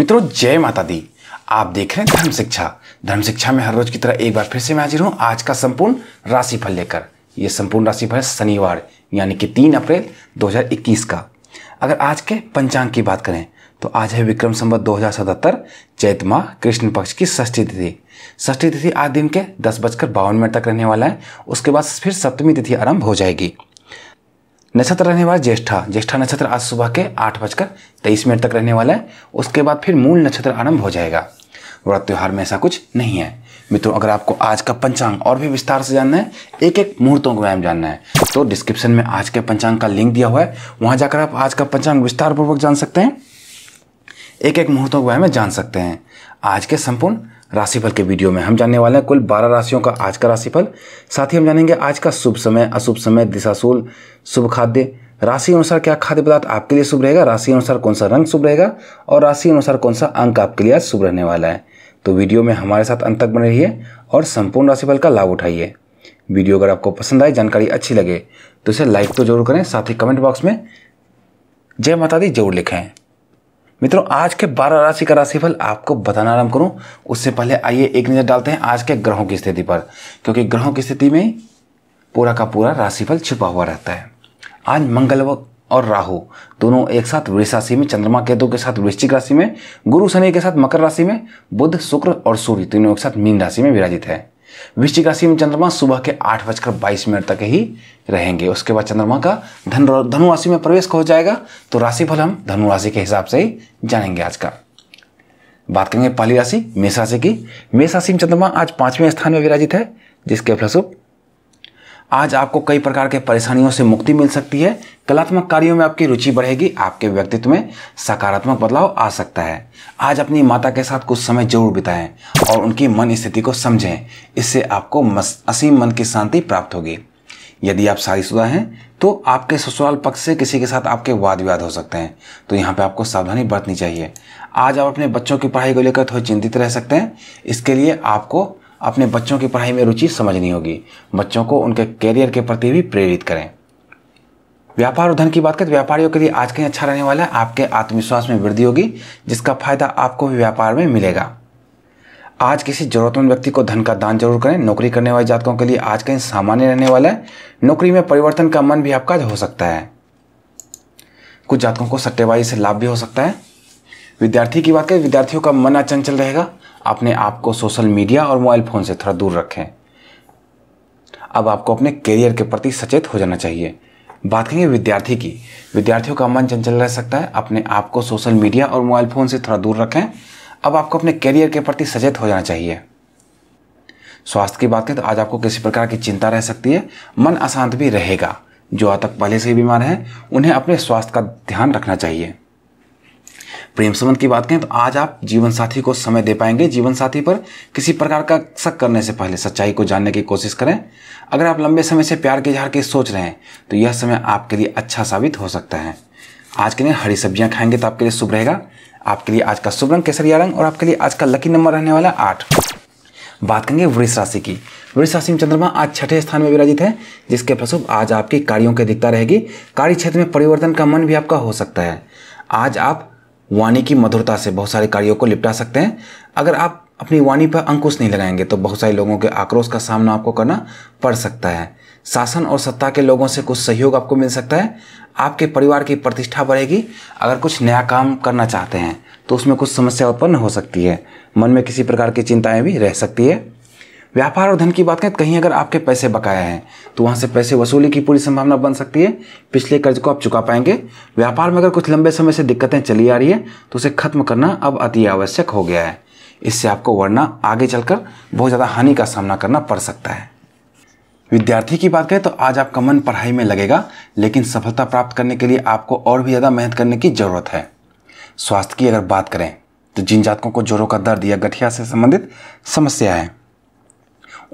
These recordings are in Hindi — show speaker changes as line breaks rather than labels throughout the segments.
मित्रों जय माता दी आप देख रहे हैं धर्म शिक्षा धर्म शिक्षा में हर रोज की तरह एक बार फिर से मैं हाजिर हूँ आज का संपूर्ण राशिफल लेकर ये संपूर्ण राशिफल है शनिवार यानी कि तीन अप्रैल 2021 का अगर आज के पंचांग की बात करें तो आज है विक्रम संवत हजार चैत माह कृष्ण पक्ष की षष्ठी तिथि षष्ठी तिथि आज दिन के दस बजकर बावन मिनट तक रहने वाला है उसके बाद फिर सप्तमी तिथि आरंभ हो जाएगी नक्षत्र रहने वाला ज्येष्ठा ज्येष्ठा नक्षत्र आज सुबह के आठ बजकर तेईस मिनट तक रहने वाला है उसके बाद फिर मूल नक्षत्र आरंभ हो जाएगा व्रत त्यौहार में ऐसा कुछ नहीं है मित्रों अगर आपको आज का पंचांग और भी विस्तार से जानना है एक एक मुहूर्तों के बारे में जानना है तो डिस्क्रिप्शन में आज के पंचांग का लिंक दिया हुआ है वहां जाकर आप आज का पंचांग विस्तारपूर्वक जान सकते हैं एक एक मुहूर्तों के बारे में जान सकते हैं आज के संपूर्ण राशिफल के वीडियो में हम जानने वाले हैं कुल 12 राशियों का आज का राशिफल साथ ही हम जानेंगे आज का शुभ समय अशुभ समय दिशाशूल शुभ खाद्य राशि अनुसार क्या खाद्य पदार्थ आपके लिए शुभ रहेगा राशि अनुसार कौन सा रंग शुभ रहेगा और राशि अनुसार कौन सा अंक आपके लिए आज शुभ रहने वाला है तो वीडियो में हमारे साथ अंत तक बने रहिए और संपूर्ण राशिफल का लाभ उठाइए वीडियो अगर आपको पसंद आए जानकारी अच्छी लगे तो इसे लाइक तो जरूर करें साथ ही कमेंट बॉक्स में जय माता दी जरूर लिखें मित्रों आज के 12 राशि का राशिफल आपको बताना आरम्भ करूं उससे पहले आइए एक नज़र डालते हैं आज के ग्रहों की स्थिति पर क्योंकि ग्रहों की स्थिति में पूरा का पूरा राशिफल छिपा हुआ रहता है आज मंगल और राहु दोनों एक साथ वृष राशि में चंद्रमा केतु के साथ वृश्चिक राशि में गुरु शनि के साथ मकर राशि में बुध शुक्र और सूर्य तीनों एक साथ मीन राशि में विराजित है वृश्चिक राशि में चंद्रमा सुबह के आठ बजकर बाईस मिनट तक ही रहेंगे उसके बाद चंद्रमा का धन धनुराशि में प्रवेश हो जाएगा तो राशि फल हम धनुराशि के हिसाब से ही जानेंगे आज का बात करेंगे पहली राशि मेष राशि की मेष राशि में चंद्रमा आज पांचवें स्थान में विराजित है जिसके फलस्वरूप आज आपको कई प्रकार के परेशानियों से मुक्ति मिल सकती है कलात्मक कार्यों में आपकी रुचि बढ़ेगी आपके व्यक्तित्व में सकारात्मक बदलाव आ सकता है आज अपनी माता के साथ कुछ समय जरूर बिताएं और उनकी मन स्थिति को समझें इससे आपको असीम मन की शांति प्राप्त होगी यदि आप शादीशुदा हैं तो आपके ससुराल पक्ष से किसी के साथ आपके वाद विवाद हो सकते हैं तो यहाँ पे आपको सावधानी बरतनी चाहिए आज आप अपने बच्चों की पढ़ाई को लेकर थोड़ी चिंतित रह सकते हैं इसके लिए आपको अपने बच्चों की पढ़ाई में रुचि समझनी होगी बच्चों को उनके कैरियर के प्रति भी प्रेरित करें व्यापार और धन की बात करें तो व्यापारियों के लिए आज कहीं अच्छा रहने वाला है आपके आत्मविश्वास में वृद्धि होगी जिसका फायदा आपको भी व्यापार में मिलेगा आज किसी जरूरतमंद व्यक्ति को धन का दान जरूर करें नौकरी करने वाले जातकों के लिए आज कहीं सामान्य रहने वाला है नौकरी में परिवर्तन का मन भी आपका हो सकता है कुछ जातकों को सट्टेबाजी से लाभ भी हो सकता है विद्यार्थी की बात करें विद्यार्थियों का मन अचंचल रहेगा अपने आप को सोशल मीडिया और मोबाइल फ़ोन से थोड़ा दूर रखें अब आपको अपने करियर के प्रति सचेत हो जाना चाहिए बात करेंगे विद्यार्थी की विद्यार्थियों का मन चंचल रह सकता है अपने आप को सोशल मीडिया और मोबाइल फ़ोन से थोड़ा दूर रखें अब आपको अपने करियर के प्रति सचेत हो जाना चाहिए स्वास्थ्य की बात करें तो आज आपको किसी प्रकार की चिंता रह सकती है मन अशांत भी रहेगा जो आज तक पहले से ही बीमार हैं उन्हें अपने स्वास्थ्य का ध्यान रखना चाहिए प्रेम संबंध की बात करें तो आज आप जीवन साथी को समय दे पाएंगे जीवन साथी पर किसी प्रकार का शक करने से पहले सच्चाई को जानने की कोशिश करें अगर आप लंबे समय से प्यार के इजहार की सोच रहे हैं तो यह समय आपके लिए अच्छा साबित हो सकता है आज के दिन हरी सब्जियां खाएंगे तो आपके लिए शुभ रहेगा आपके लिए आज का शुभ रंग केसरिया रंग और आपके लिए आज का लकी नंबर रहने वाला आठ बात करेंगे वृष राशि की वृष राशि में चंद्रमा आज छठे स्थान में विराजित है जिसके फलस्वरूप आज आपकी कार्यों की अधिकता रहेगी कार्य क्षेत्र में परिवर्तन का मन भी आपका हो सकता है आज आप वाणी की मधुरता से बहुत सारे कार्यों को निपटा सकते हैं अगर आप अपनी वाणी पर अंकुश नहीं लगाएंगे तो बहुत सारे लोगों के आक्रोश का सामना आपको करना पड़ सकता है शासन और सत्ता के लोगों से कुछ सहयोग आपको मिल सकता है आपके परिवार की प्रतिष्ठा बढ़ेगी अगर कुछ नया काम करना चाहते हैं तो उसमें कुछ समस्या उत्पन्न हो सकती है मन में किसी प्रकार की चिंताएं भी रह सकती है व्यापार और धन की बात करें कहीं अगर आपके पैसे बकाया हैं तो वहाँ से पैसे वसूली की पूरी संभावना बन सकती है पिछले कर्ज को आप चुका पाएंगे व्यापार में अगर कुछ लंबे समय से दिक्कतें चली आ रही है तो उसे खत्म करना अब अति आवश्यक हो गया है इससे आपको वरना आगे चलकर बहुत ज़्यादा हानि का सामना करना पड़ सकता है विद्यार्थी की बात करें तो आज आपका मन पढ़ाई में लगेगा लेकिन सफलता प्राप्त करने के लिए आपको और भी ज़्यादा मेहनत करने की ज़रूरत है स्वास्थ्य की अगर बात करें तो जिन जातकों को जोरों का दर्द या गठिया से संबंधित समस्या है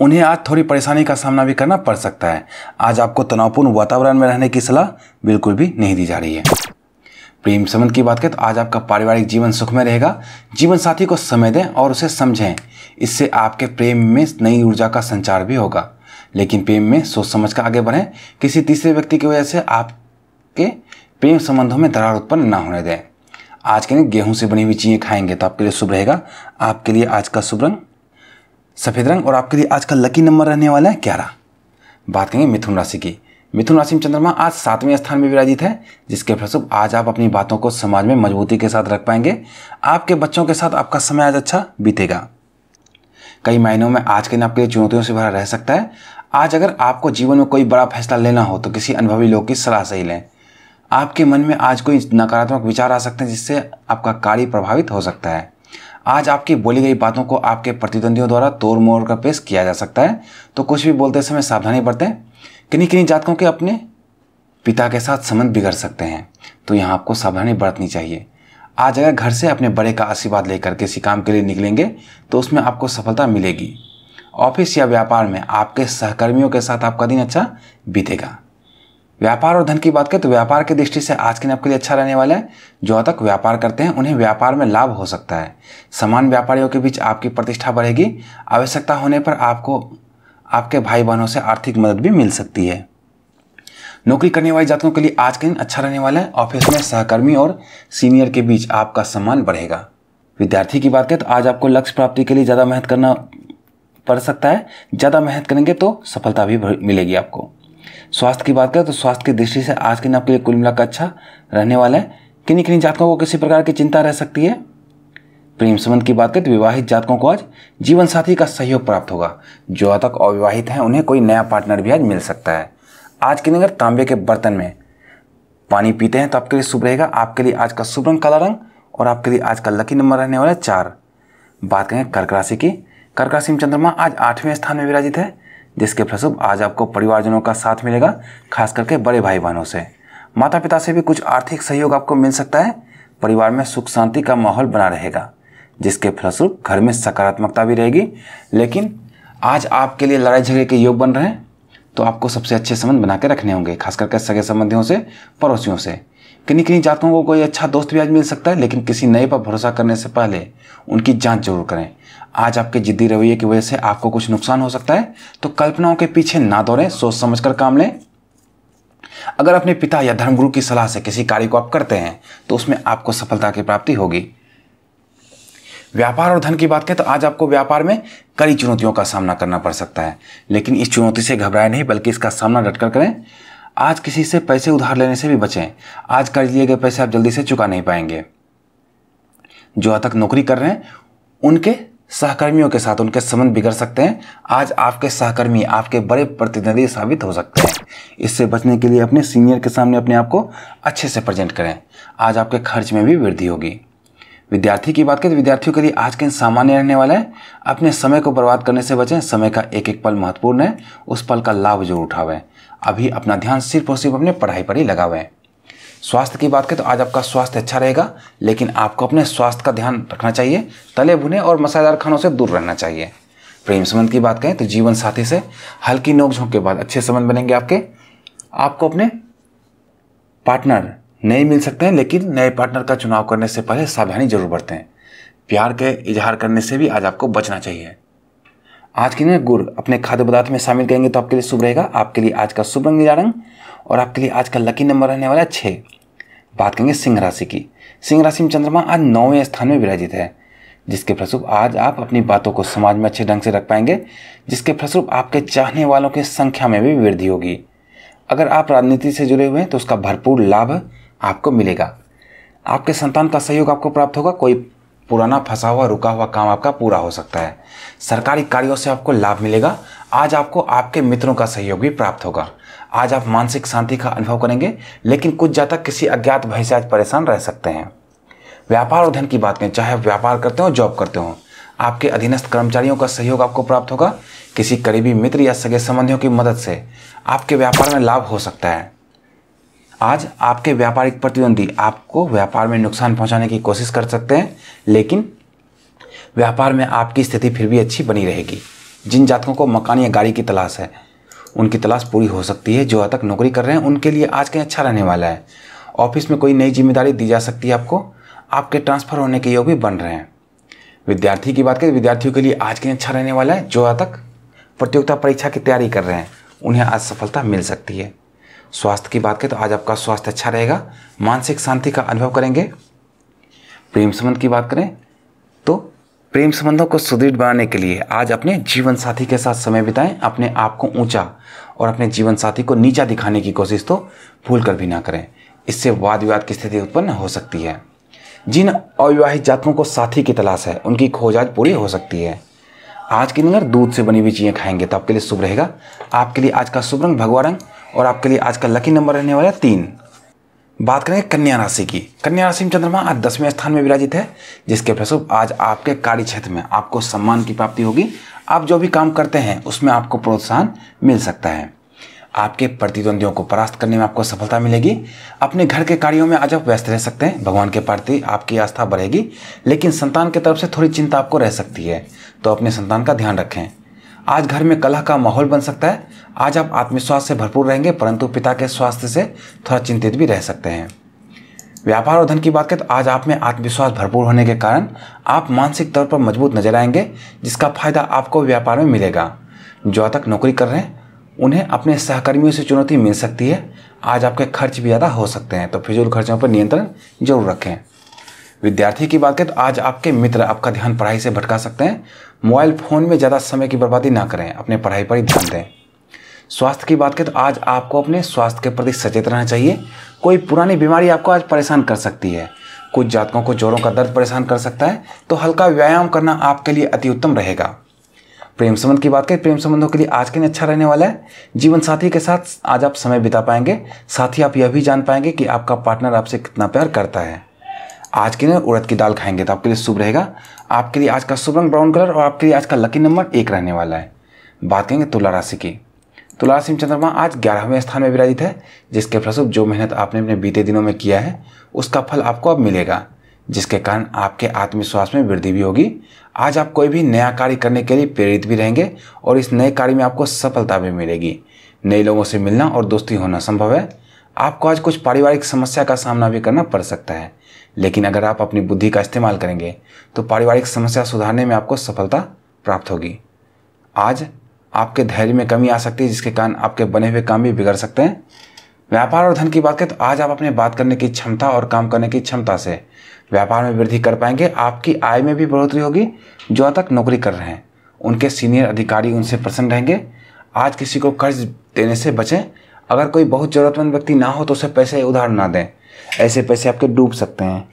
उन्हें आज थोड़ी परेशानी का सामना भी करना पड़ सकता है आज आपको तनावपूर्ण वातावरण में रहने की सलाह बिल्कुल भी नहीं दी जा रही है प्रेम संबंध की बात करें तो आज आपका पारिवारिक जीवन सुख में रहेगा जीवन साथी को समय दें और उसे समझें इससे आपके प्रेम में नई ऊर्जा का संचार भी होगा लेकिन प्रेम में सोच समझ कर आगे बढ़ें किसी तीसरे व्यक्ति की वजह से आपके प्रेम संबंधों में दरार उत्पन्न ना होने दें आज के दिन गेहूं से बनी हुई चीज़ें खाएंगे तो आपके लिए शुभ रहेगा आपके लिए आज का शुभ रंग सफ़ेद रंग और आपके लिए आज का लकी नंबर रहने वाला है ग्यारह बात करेंगे मिथुन राशि की मिथुन राशि में चंद्रमा आज सातवें स्थान में विराजित है जिसके फलस्व आज आप अपनी बातों को समाज में मजबूती के साथ रख पाएंगे आपके बच्चों के साथ आपका समय आज अच्छा बीतेगा कई महीनों में आज के दिन आपके लिए चुनौतियों से भरा रह सकता है आज अगर आपको जीवन में कोई बड़ा फैसला लेना हो तो किसी अनुभवी लोग की सलाह सही लें आपके मन में आज कोई नकारात्मक विचार आ सकते हैं जिससे आपका कार्य प्रभावित हो सकता है आज आपकी बोली गई बातों को आपके प्रतिद्वंदियों द्वारा तोड़ मोड़ कर पेश किया जा सकता है तो कुछ भी बोलते समय सावधानी बरतें किन्हीं किन्हीं जातकों के अपने पिता के साथ संबंध बिगड़ सकते हैं तो यहाँ आपको सावधानी बरतनी चाहिए आज अगर घर से अपने बड़े का आशीर्वाद लेकर किसी काम के लिए निकलेंगे तो उसमें आपको सफलता मिलेगी ऑफिस या व्यापार में आपके सहकर्मियों के साथ आपका दिन अच्छा बीतेगा व्यापार और धन की बात करें तो व्यापार की दृष्टि से आज के दिन आपके लिए अच्छा रहने वाला है जो तक व्यापार करते हैं उन्हें व्यापार में लाभ हो सकता है समान व्यापारियों के बीच आपकी प्रतिष्ठा बढ़ेगी आवश्यकता होने पर आपको आपके भाई बहनों से आर्थिक मदद भी मिल सकती है नौकरी करने वाले जातकों के लिए आज का दिन अच्छा रहने वाला है ऑफिस में सहकर्मी और सीनियर के बीच आपका सम्मान बढ़ेगा विद्यार्थी की बात करें तो आज आपको लक्ष्य प्राप्ति के लिए ज़्यादा मेहनत करना पड़ सकता है ज़्यादा मेहनत करेंगे तो सफलता भी मिलेगी आपको स्वास्थ्य की बात करें तो स्वास्थ्य की दृष्टि से आज के दिन आपके लिए कुल मिलाकर अच्छा रहने वाला है किन्हीं किन्हीं जातकों को किसी प्रकार की चिंता रह सकती है प्रेम संबंध की बात करें तो विवाहित जातकों को आज जीवन साथी का सहयोग प्राप्त होगा जो तक अविवाहित हैं उन्हें कोई नया पार्टनर भी आज मिल सकता है आज के दिन अगर तांबे के बर्तन में पानी पीते हैं तो आपके लिए शुभ रहेगा आपके लिए आज का शुभ रंग काला रंग और आपके लिए आज का लकी नंबर रहने वाला है चार बात करें कर्क राशि की कर्क राशि में चंद्रमा आज आठवें स्थान में विराजित है जिसके फलस्वरूप आज आपको परिवारजनों का साथ मिलेगा खास करके बड़े भाई बहनों से माता पिता से भी कुछ आर्थिक सहयोग आपको मिल सकता है परिवार में सुख शांति का माहौल बना रहेगा जिसके फलस्वरूप घर में सकारात्मकता भी रहेगी लेकिन आज आपके लिए लड़ाई झगड़े के योग बन रहे हैं तो आपको सबसे अच्छे संबंध बना के रखने होंगे खास करके सगे संबंधियों से पड़ोसियों से किन्हीं किन्हीं जातों को कोई अच्छा दोस्त भी आज मिल सकता है लेकिन किसी नए पर भरोसा करने से पहले उनकी जांच जरूर करें आज आपके जिद्दी रवैये की वजह से आपको कुछ नुकसान हो सकता है तो कल्पनाओं के पीछे ना दौड़ें सोच समझ कर काम लें अगर अपने पिता या धर्मगुरु की सलाह से किसी कार्य को आप करते हैं तो उसमें आपको सफलता की प्राप्ति होगी व्यापार और धन की बात करें तो आज आपको व्यापार में कई चुनौतियों का सामना करना पड़ सकता है लेकिन इस चुनौती से घबराए नहीं बल्कि इसका सामना डटकर करें आज किसी से पैसे उधार लेने से भी बचें आज कर्ज लिए गए पैसे आप जल्दी से चुका नहीं पाएंगे जो अब तक नौकरी कर रहे हैं उनके सहकर्मियों के साथ उनके संबंध बिगड़ सकते हैं आज आपके सहकर्मी आपके बड़े प्रतिनिधि साबित हो सकते हैं इससे बचने के लिए अपने सीनियर के सामने अपने आप को अच्छे से प्रेजेंट करें आज आपके खर्च में भी वृद्धि होगी विद्यार्थी की बात करें तो विद्यार्थियों के लिए आज के दिन सामान्य रहने वाला है अपने समय को बर्बाद करने से बचें समय का एक एक पल महत्वपूर्ण है उस पल का लाभ जरूर उठावें अभी अपना ध्यान सिर्फ और सिर्फ अपने पढ़ाई पर ही लगावें स्वास्थ्य की बात करें तो आज आपका स्वास्थ्य अच्छा रहेगा लेकिन आपको अपने स्वास्थ्य का ध्यान रखना चाहिए तले भुने और मसालेदार खानों से दूर रहना चाहिए प्रेम संबंध की बात करें तो जीवन साथी से हल्की नोकझोंक के बाद अच्छे संबंध बनेंगे आपके आपको अपने पार्टनर नए मिल सकते हैं लेकिन नए पार्टनर का चुनाव करने से पहले सावधानी जरूर हैं प्यार के इजहार करने से भी आज आपको बचना चाहिए आज के लिए गुड़ अपने खाद्य पदार्थ में शामिल करेंगे तो आपके लिए शुभ रहेगा आपके लिए आज का शुभ रंग नीला रंग और आपके लिए आज का लकी नंबर रहने वाला है छः बात करेंगे सिंह राशि की सिंह राशि में चंद्रमा आज नौवें स्थान में विराजित है जिसके फलस्वरूप आज आप अपनी बातों को समाज में अच्छे ढंग से रख पाएंगे जिसके फलस्वरूप आपके चाहने वालों की संख्या में भी वृद्धि होगी अगर आप राजनीति से जुड़े हुए हैं तो उसका भरपूर लाभ आपको मिलेगा आपके संतान का सहयोग आपको प्राप्त होगा कोई पुराना फंसा हुआ रुका हुआ काम आपका पूरा हो सकता है सरकारी कार्यों से आपको लाभ मिलेगा आज आपको आपके मित्रों का सहयोग भी प्राप्त होगा आज आप मानसिक शांति का अनुभव करेंगे लेकिन कुछ जातक किसी अज्ञात भय से आज परेशान रह सकते हैं व्यापार और धन की बात करें चाहे आप व्यापार करते हो जॉब करते हो आपके अधीनस्थ कर्मचारियों का सहयोग आपको प्राप्त होगा किसी करीबी मित्र या सगे संबंधियों की मदद से आपके व्यापार में लाभ हो सकता है आज आपके व्यापारिक प्रतिद्वंदी आपको व्यापार में नुकसान पहुंचाने की कोशिश कर सकते हैं लेकिन व्यापार में आपकी स्थिति फिर भी अच्छी बनी रहेगी जिन जातकों को मकान या गाड़ी की तलाश है उनकी तलाश पूरी हो सकती है जो अब तक नौकरी कर रहे हैं उनके लिए आज कहीं अच्छा रहने वाला है ऑफिस में कोई नई जिम्मेदारी दी जा सकती है आपको आपके ट्रांसफ़र होने के योग भी बन रहे हैं विद्यार्थी की बात करें विद्यार्थियों के लिए आज कहीं अच्छा रहने वाला है जो अब तक प्रतियोगिता परीक्षा की तैयारी कर रहे हैं उन्हें आज सफलता मिल सकती है स्वास्थ्य की बात करें तो आज आपका स्वास्थ्य अच्छा रहेगा मानसिक शांति का अनुभव करेंगे प्रेम संबंध की बात करें तो प्रेम संबंधों को सुदृढ़ बनाने के लिए आज अपने जीवन साथी के साथ समय बिताएं अपने आप को ऊंचा और अपने जीवन साथी को नीचा दिखाने की कोशिश तो भूल कर भी ना करें इससे वाद विवाद की स्थिति उत्पन्न हो सकती है जिन अविवाहित जातकों को साथी की तलाश है उनकी खोज आज पूरी हो सकती है आज के दिन अगर दूध से बनी हुई चीज़ें खाएंगे तो आपके लिए शुभ रहेगा आपके लिए आज का शुभ रंग भगवा रंग और आपके लिए आज का लकी नंबर रहने वाला तीन बात करेंगे कन्या राशि की कन्या राशि में चंद्रमा आज दसवें स्थान में विराजित है जिसके फलस्वरूप आज आपके कार्य क्षेत्र में आपको सम्मान की प्राप्ति होगी आप जो भी काम करते हैं उसमें आपको प्रोत्साहन मिल सकता है आपके प्रतिद्वंदियों को परास्त करने में आपको सफलता मिलेगी अपने घर के कार्यों में आज आप व्यस्त रह सकते हैं भगवान के प्रति आपकी आस्था बढ़ेगी लेकिन संतान की तरफ से थोड़ी चिंता आपको रह सकती है तो अपने संतान का ध्यान रखें आज घर में कलह का माहौल बन सकता है आज आप आत्मविश्वास से भरपूर रहेंगे परंतु पिता के स्वास्थ्य से थोड़ा चिंतित भी रह सकते हैं व्यापार और धन की बात करें तो आज आप में आत्मविश्वास भरपूर होने के कारण आप मानसिक तौर पर मजबूत नजर आएंगे जिसका फायदा आपको व्यापार में मिलेगा जो तक नौकरी कर रहे हैं उन्हें अपने सहकर्मियों से चुनौती मिल सकती है आज आपके खर्च भी ज़्यादा हो सकते हैं तो फिजूल खर्चों पर नियंत्रण जरूर रखें विद्यार्थी की बात करें तो आज आपके मित्र आपका ध्यान पढ़ाई से भटका सकते हैं मोबाइल फ़ोन में ज़्यादा समय की बर्बादी ना करें अपने पढ़ाई पर ही ध्यान दें स्वास्थ्य की बात करें तो आज आपको अपने स्वास्थ्य के प्रति सचेत रहना चाहिए कोई पुरानी बीमारी आपको आज परेशान कर सकती है कुछ जातकों को जोड़ों का दर्द परेशान कर सकता है तो हल्का व्यायाम करना आपके लिए अति उत्तम रहेगा प्रेम संबंध की बात करें प्रेम संबंधों के लिए आज के दिन अच्छा रहने वाला है जीवन साथी के साथ आज आप समय बिता पाएंगे साथ ही आप यह भी जान पाएंगे कि आपका पार्टनर आपसे कितना प्यार करता है आज के लिए उड़द की दाल खाएंगे तो आपके लिए शुभ रहेगा आपके लिए आज का शुभ रंग ब्राउन कलर और आपके लिए आज का लकी नंबर एक रहने वाला है बात करेंगे तुला राशि की तुला राशि में चंद्रमा आज ग्यारहवें स्थान में विराजित है जिसके फलस्वरूप जो मेहनत आपने अपने बीते दिनों में किया है उसका फल आपको अब मिलेगा जिसके कारण आपके आत्मविश्वास में वृद्धि भी होगी आज आप कोई भी नया कार्य करने के लिए प्रेरित भी रहेंगे और इस नए कार्य में आपको सफलता भी मिलेगी नए लोगों से मिलना और दोस्ती होना संभव है आपको आज कुछ पारिवारिक समस्या का सामना भी करना पड़ सकता है लेकिन अगर आप अपनी बुद्धि का इस्तेमाल करेंगे तो पारिवारिक समस्या सुधारने में आपको सफलता प्राप्त होगी आज आपके धैर्य में कमी आ सकती है जिसके कारण आपके बने हुए काम भी बिगड़ सकते हैं व्यापार और धन की बात करें तो आज आप अपने बात करने की क्षमता और काम करने की क्षमता से व्यापार में वृद्धि कर पाएंगे आपकी आय में भी बढ़ोतरी होगी जो अब तक नौकरी कर रहे हैं उनके सीनियर अधिकारी उनसे प्रसन्न रहेंगे आज किसी को कर्ज देने से बचें अगर कोई बहुत ज़रूरतमंद व्यक्ति ना हो तो उसे पैसे उधार ना दें ऐसे पैसे आपके डूब सकते हैं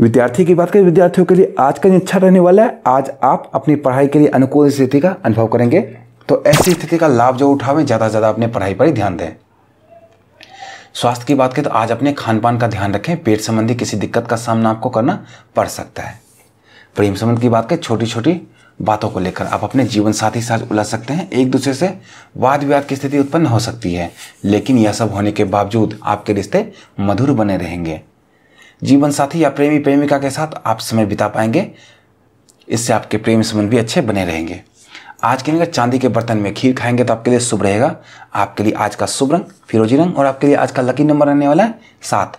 विद्यार्थी की बात करें विद्यार्थियों के लिए आज का दिन अच्छा रहने वाला है आज आप अपनी पढ़ाई के लिए अनुकूल स्थिति का अनुभव करेंगे तो ऐसी स्थिति का लाभ जो उठावे ज़्यादा से ज़्यादा अपने पढ़ाई पर ही ध्यान दें स्वास्थ्य की बात करें तो आज अपने खान पान का ध्यान रखें पेट संबंधी किसी दिक्कत का सामना आपको करना पड़ सकता है प्रेम संबंध की बात करें छोटी छोटी बातों को लेकर आप अपने जीवन साथी साथ उलझ सकते हैं एक दूसरे से वाद विवाद की स्थिति उत्पन्न हो सकती है लेकिन यह सब होने के बावजूद आपके रिश्ते मधुर बने रहेंगे जीवन साथी या प्रेमी प्रेमिका के साथ आप समय बिता पाएंगे इससे आपके प्रेम संबंध भी अच्छे बने रहेंगे आज के लिए अगर चांदी के बर्तन में खीर खाएंगे तो आपके लिए शुभ रहेगा आपके लिए आज का शुभ रंग फिरोजी रंग और आपके लिए आज का लकी नंबर रहने वाला है सात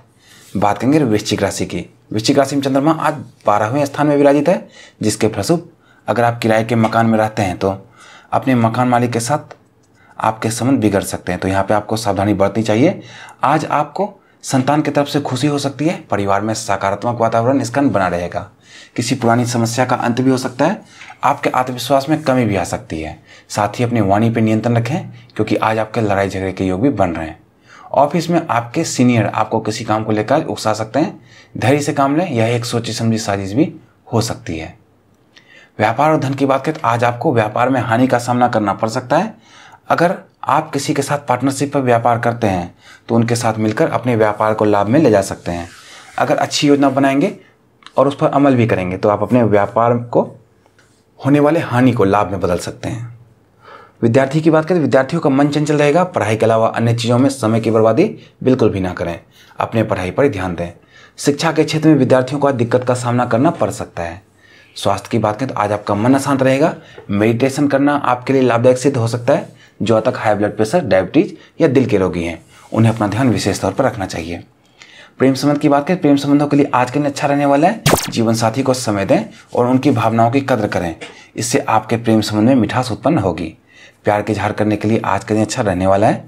बात करेंगे वृश्चिक राशि की वृश्चिक राशि में चंद्रमा आज बारहवें स्थान में विराजित है जिसके फलस्वरूप अगर आप किराए के मकान में रहते हैं तो अपने मकान मालिक के साथ आपके संबंध बिगड़ सकते हैं तो यहाँ पे आपको सावधानी बरतनी चाहिए आज आपको संतान की तरफ से खुशी हो सकती है परिवार में सकारात्मक वातावरण स्कन बना रहेगा किसी पुरानी समस्या का अंत भी हो सकता है आपके आत्मविश्वास में कमी भी आ सकती है साथ ही अपनी वाणी पर नियंत्रण रखें क्योंकि आज आपके लड़ाई झगड़े के योग भी बन रहे हैं ऑफिस में आपके सीनियर आपको किसी काम को लेकर उकसा सकते हैं धैर्य से काम लें यह एक सोची समझी साजिश भी हो सकती है व्यापार और धन की बात करें तो आज आपको व्यापार में हानि का सामना करना पड़ सकता है अगर आप किसी के साथ पार्टनरशिप पर व्यापार करते हैं तो उनके साथ मिलकर अपने व्यापार को लाभ में ले जा सकते हैं अगर अच्छी योजना बनाएंगे और उस पर अमल भी करेंगे तो आप अपने व्यापार को होने वाले हानि को लाभ में बदल सकते हैं विद्यार्थी की बात करें तो विद्यार्थियों का मन चंचल रहेगा पढ़ाई के अलावा अन्य चीज़ों में समय की बर्बादी बिल्कुल भी ना करें अपने पढ़ाई पर ध्यान दें शिक्षा के क्षेत्र में विद्यार्थियों को दिक्कत का सामना करना पड़ सकता है स्वास्थ्य की बात करें तो आज आपका मन अशांत रहेगा मेडिटेशन करना आपके लिए लाभदायक सिद्ध हो सकता है जो तक हाई ब्लड प्रेशर डायबिटीज या दिल के रोगी हैं उन्हें अपना ध्यान विशेष तौर पर रखना चाहिए प्रेम संबंध की बात करें प्रेम संबंधों के लिए आज के दिन अच्छा रहने वाला है जीवन साथी को समय दें और उनकी भावनाओं की कदर करें इससे आपके प्रेम संबंध में मिठास उत्पन्न होगी प्यार के झार करने के लिए आज का दिन अच्छा रहने वाला है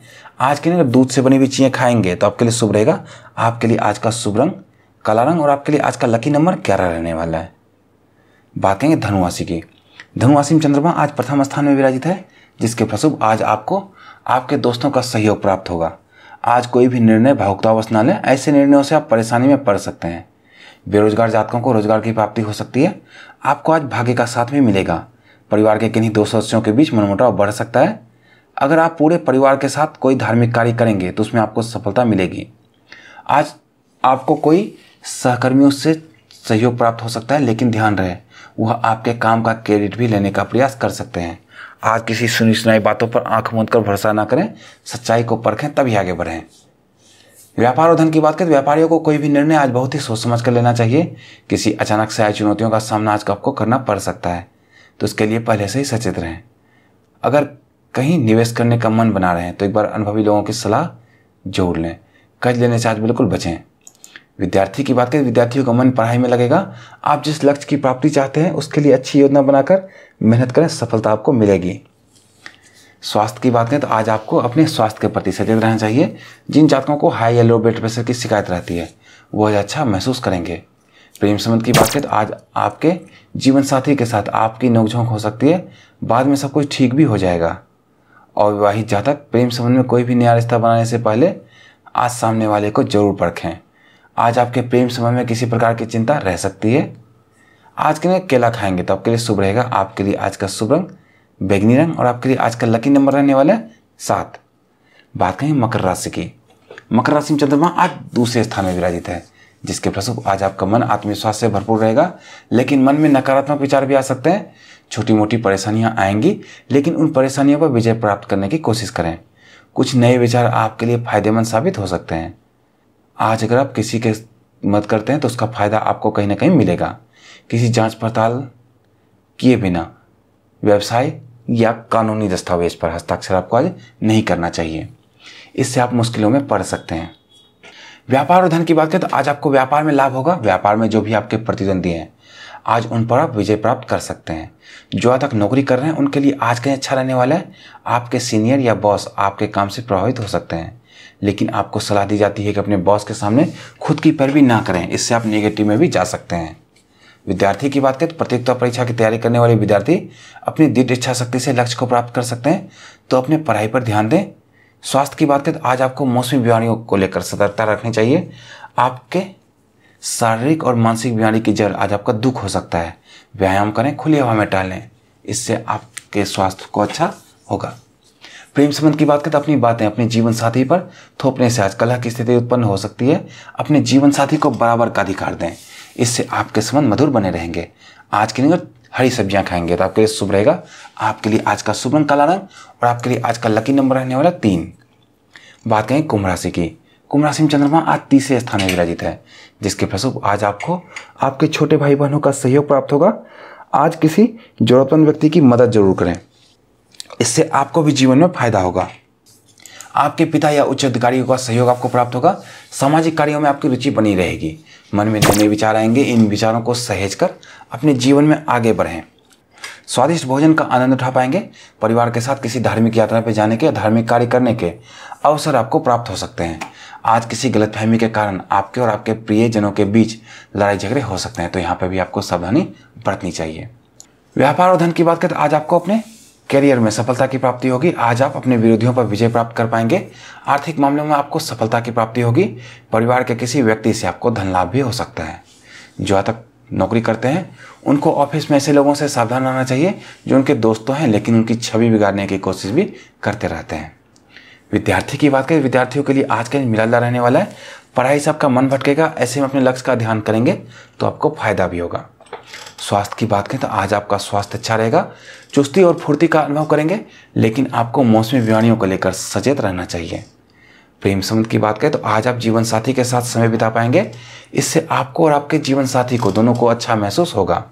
आज के दिन अगर दूध से बनी हुई चीज़ें खाएंगे तो आपके लिए शुभ रहेगा आपके लिए आज का शुभ रंग काला रंग और आपके लिए आज का लकी नंबर ग्यारह रहने वाला है बात करेंगे धनुराशि की धनुराशि में चंद्रमा आज प्रथम स्थान में विराजित है जिसके फलस्वरूप आज आपको आपके दोस्तों का सहयोग प्राप्त होगा आज कोई भी निर्णय भावुकतावश न लें ऐसे निर्णयों से आप परेशानी में पड़ सकते हैं बेरोजगार जातकों को रोजगार की प्राप्ति हो सकती है आपको आज भाग्य का साथ भी मिलेगा परिवार के किन्हीं दो सदस्यों के बीच मनमुटाव बढ़ सकता है अगर आप पूरे परिवार के साथ कोई धार्मिक कार्य करेंगे तो उसमें आपको सफलता मिलेगी आज आपको कोई सहकर्मियों से सहयोग प्राप्त हो सकता है लेकिन ध्यान रहे वह आपके काम का क्रेडिट भी लेने का प्रयास कर सकते हैं आज किसी सुनी सुनाई बातों पर आंख मूंद कर भरोसा ना करें सच्चाई को परखें तभी आगे बढ़ें व्यापार और धन की बात करें व्यापारियों को कोई भी निर्णय आज बहुत ही सोच समझ कर लेना चाहिए किसी अचानक से आई चुनौतियों का सामना आज आपको करना पड़ सकता है तो उसके लिए पहले से ही सचेत रहें अगर कहीं निवेश करने का मन बना रहे हैं तो एक बार अनुभवी लोगों की सलाह जोड़ लें कर्ज लेने से आज बिल्कुल बचें विद्यार्थी की बात करें विद्यार्थियों का मन पढ़ाई में लगेगा आप जिस लक्ष्य की प्राप्ति चाहते हैं उसके लिए अच्छी योजना बनाकर मेहनत करें सफलता आपको मिलेगी स्वास्थ्य की बात करें तो आज आपको अपने स्वास्थ्य के प्रति सचेत रहना चाहिए जिन जातकों को हाई या लो ब्लड प्रेशर की शिकायत रहती है वो अच्छा महसूस करेंगे प्रेम संबंध की बात करें तो आज आपके जीवन साथी के साथ आपकी नोकझोंक हो सकती है बाद में सब कुछ ठीक भी हो जाएगा और विवाहित जातक प्रेम संबंध में कोई भी नया रिश्ता बनाने से पहले आज सामने वाले को जरूर परखें आज आपके प्रेम समय में किसी प्रकार की चिंता रह सकती है आज के लिए केला खाएंगे तो आपके लिए शुभ रहेगा आपके लिए आज का शुभ रंग बैगनी रंग और आपके लिए आज का लकी नंबर रहने वाला है सात बात करें मकर राशि की मकर राशि में चंद्रमा आज दूसरे स्थान में विराजित है जिसके फलस्वरूप आज आपका मन आत्मविश्वास से भरपूर रहेगा लेकिन मन में नकारात्मक विचार भी आ सकते हैं छोटी मोटी परेशानियां आएंगी लेकिन उन परेशानियों पर विजय प्राप्त करने की कोशिश करें कुछ नए विचार आपके लिए फायदेमंद साबित हो सकते हैं आज अगर आप किसी के मत करते हैं तो उसका फ़ायदा आपको कहीं ना कहीं मिलेगा किसी जांच पड़ताल किए बिना व्यवसाय या कानूनी दस्तावेज पर हस्ताक्षर आपको आज नहीं करना चाहिए इससे आप मुश्किलों में पड़ सकते हैं व्यापार और धन की बात करें तो आज आपको व्यापार में लाभ होगा व्यापार में जो भी आपके प्रतिद्वंदी हैं आज उन पर आप विजय प्राप्त कर सकते हैं जो आज तक नौकरी कर रहे हैं उनके लिए आज कहीं अच्छा रहने वाला है आपके सीनियर या बॉस आपके काम से प्रभावित हो सकते हैं लेकिन आपको सलाह दी जाती है कि अपने बॉस के सामने खुद की पैरवी ना करें इससे आप नेगेटिव में भी जा सकते हैं विद्यार्थी की बात करें तो प्रतियोगिता परीक्षा की तैयारी करने वाले विद्यार्थी अपनी दृढ़ इच्छा शक्ति से लक्ष्य को प्राप्त कर सकते हैं तो अपने पढ़ाई पर ध्यान दें स्वास्थ्य की बात करें तो आज आपको मौसमी बीमारियों को लेकर सतर्कता रखनी चाहिए आपके शारीरिक और मानसिक बीमारी की जड़ आज आपका दुख हो सकता है व्यायाम करें खुली हवा में टहलें इससे आपके स्वास्थ्य को अच्छा होगा प्रेम संबंध की बात करें तो अपनी बातें अपने जीवन साथी पर थोपने तो से आज कला की स्थिति उत्पन्न हो सकती है अपने जीवन साथी को बराबर का अधिकार दें इससे आपके संबंध मधुर बने रहेंगे आज के दिन हरी सब्जियां खाएंगे तो आपके लिए शुभ रहेगा आपके लिए आज का शुभ रंग काला रंग और आपके लिए आज का लकी नंबर रहने वाला तीन बात करें कुंभ राशि की कुंभ राशि में चंद्रमा आज तीसरे स्थान में विराजित है जिसके फलस्वरूप आज आपको आपके छोटे भाई बहनों का सहयोग प्राप्त होगा आज किसी जरूरतमंद व्यक्ति की मदद जरूर करें इससे आपको भी जीवन में फायदा होगा आपके पिता या उच्च अधिकारियों का सहयोग आपको प्राप्त होगा सामाजिक कार्यों में आपकी रुचि बनी रहेगी मन में नए विचार आएंगे इन विचारों को सहेज कर अपने जीवन में आगे बढ़ें स्वादिष्ट भोजन का आनंद उठा पाएंगे परिवार के साथ किसी धार्मिक यात्रा पर जाने के या धार्मिक कार्य करने के अवसर आपको प्राप्त हो सकते हैं आज किसी गलतफहमी के कारण आपके और आपके प्रियजनों के बीच लड़ाई झगड़े हो सकते हैं तो यहाँ पर भी आपको सावधानी बरतनी चाहिए व्यापार और धन की बात करें तो आज आपको अपने करियर में सफलता की प्राप्ति होगी आज आप अपने विरोधियों पर विजय प्राप्त कर पाएंगे आर्थिक मामलों में आपको सफलता की प्राप्ति होगी परिवार के किसी व्यक्ति से आपको धन लाभ भी हो सकता है जो तक नौकरी करते हैं उनको ऑफिस में ऐसे लोगों से सावधान रहना चाहिए जो उनके दोस्तों हैं लेकिन उनकी छवि बिगाड़ने की कोशिश भी करते रहते हैं विद्यार्थी की बात करें विद्यार्थियों के लिए आज का दिन मिलादा रहने वाला है पढ़ाई से आपका मन भटकेगा ऐसे में अपने लक्ष्य का ध्यान करेंगे तो आपको फायदा भी होगा स्वास्थ्य की बात करें तो आज आपका स्वास्थ्य अच्छा रहेगा चुस्ती और फुर्ती का अनुभव करेंगे लेकिन आपको मौसमी बीमारियों को लेकर सचेत रहना चाहिए प्रेम संबंध की बात करें तो आज आप जीवन साथी के साथ समय बिता पाएंगे इससे आपको और आपके जीवन साथी को दोनों को अच्छा महसूस होगा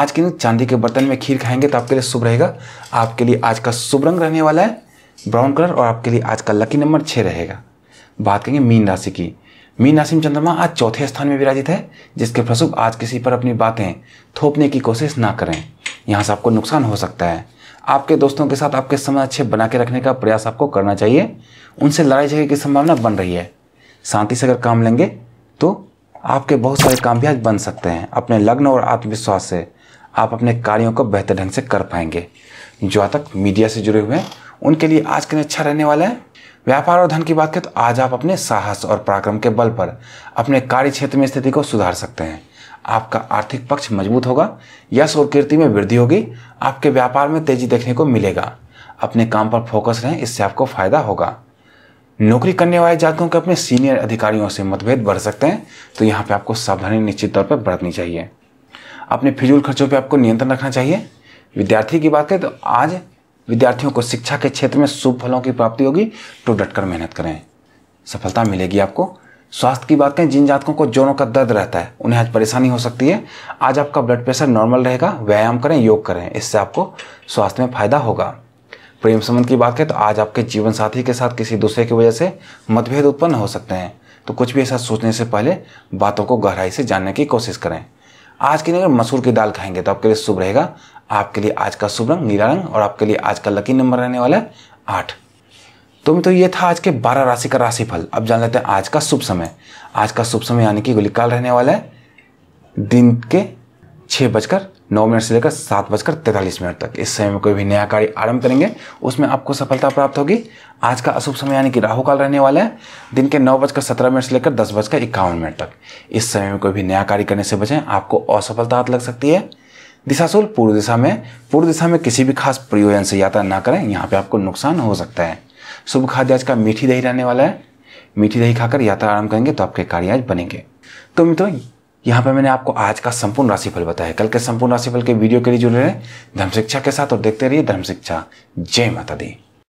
आज के दिन चांदी के बर्तन में खीर खाएंगे तो आपके लिए शुभ रहेगा आपके लिए आज का शुभ रंग रहने वाला है ब्राउन कलर और आपके लिए आज का लकी नंबर छः रहेगा बात करेंगे मीन राशि की मीन नासिम चंद्रमा आज चौथे स्थान में विराजित है जिसके फलस्वरूप आज किसी पर अपनी बातें थोपने की कोशिश ना करें यहाँ से आपको नुकसान हो सकता है आपके दोस्तों के साथ आपके समय अच्छे बना के रखने का प्रयास आपको करना चाहिए उनसे लड़ाई झगड़े की संभावना बन रही है शांति से अगर काम लेंगे तो आपके बहुत सारे काम भी आज बन सकते हैं अपने लग्न और आत्मविश्वास से आप अपने कार्यों को बेहतर ढंग से कर पाएंगे जो तक मीडिया से जुड़े हुए हैं उनके लिए आज के दिन अच्छा रहने वाला है व्यापार और धन की बात करें तो आज आप अपने साहस और पराक्रम के बल पर अपने कार्य क्षेत्र में स्थिति को सुधार सकते हैं आपका आर्थिक पक्ष मजबूत होगा यश और कीर्ति में वृद्धि होगी आपके व्यापार में तेजी देखने को मिलेगा अपने काम पर फोकस रहें इससे आपको फायदा होगा नौकरी करने वाले जातकों के अपने सीनियर अधिकारियों से मतभेद बढ़ सकते हैं तो यहाँ पे आपको सावधानी निश्चित तौर पर बरतनी चाहिए अपने फिजूल खर्चों पर आपको नियंत्रण रखना चाहिए विद्यार्थी की बात करें तो आज विद्यार्थियों को शिक्षा के क्षेत्र में शुभ फलों की प्राप्ति होगी तो डटकर मेहनत करें सफलता मिलेगी आपको स्वास्थ्य की बात करें जिन जातकों को जोड़ों का दर्द रहता है उन्हें आज परेशानी हो सकती है आज आपका ब्लड प्रेशर नॉर्मल रहेगा व्यायाम करें योग करें इससे आपको स्वास्थ्य में फायदा होगा प्रेम संबंध की बात करें तो आज आपके जीवन साथी के साथ किसी दूसरे की वजह से मतभेद उत्पन्न हो सकते हैं तो कुछ भी ऐसा सोचने से पहले बातों को गहराई से जानने की कोशिश करें आज के दिन अगर मसूर की दाल खाएंगे तो आपके लिए शुभ रहेगा आपके लिए आज का शुभ रंग नीला रंग और आपके लिए आज का लकी नंबर रहने वाला है आठ तो मित्रों ये था आज के बारह राशि का राशिफल अब जान लेते हैं आज का शुभ समय आज का शुभ समय यानी कि गुलिकाल रहने वाला है दिन के छः बजकर नौ मिनट से लेकर सात बजकर तैंतालीस मिनट तक इस समय में कोई भी नया कार्य आरंभ करेंगे उसमें आपको सफलता प्राप्त होगी आज का अशुभ समय यानी कि राहु काल रहने वाला है दिन के नौ बजकर सत्रह मिनट से लेकर दस बजकर इक्यावन मिनट तक इस समय में कोई भी नया कार्य करने से बचें आपको असफलता हाथ लग सकती है दिशाशूल पूर्व दिशा में पूर्व दिशा में किसी भी खास प्रयोजन से यात्रा ना करें यहाँ पे आपको नुकसान हो सकता है शुभ खाद्य आज का मीठी दही रहने वाला है मीठी दही खाकर यात्रा आरंभ करेंगे तो आपके कार्य आज बनेंगे तो मित्रों यहाँ पर मैंने आपको आज का संपूर्ण राशिफल बताया कल के संपूर्ण राशिफल के वीडियो के लिए जुड़े रहे धर्म शिक्षा के साथ और देखते रहिए धर्म शिक्षा जय माता दी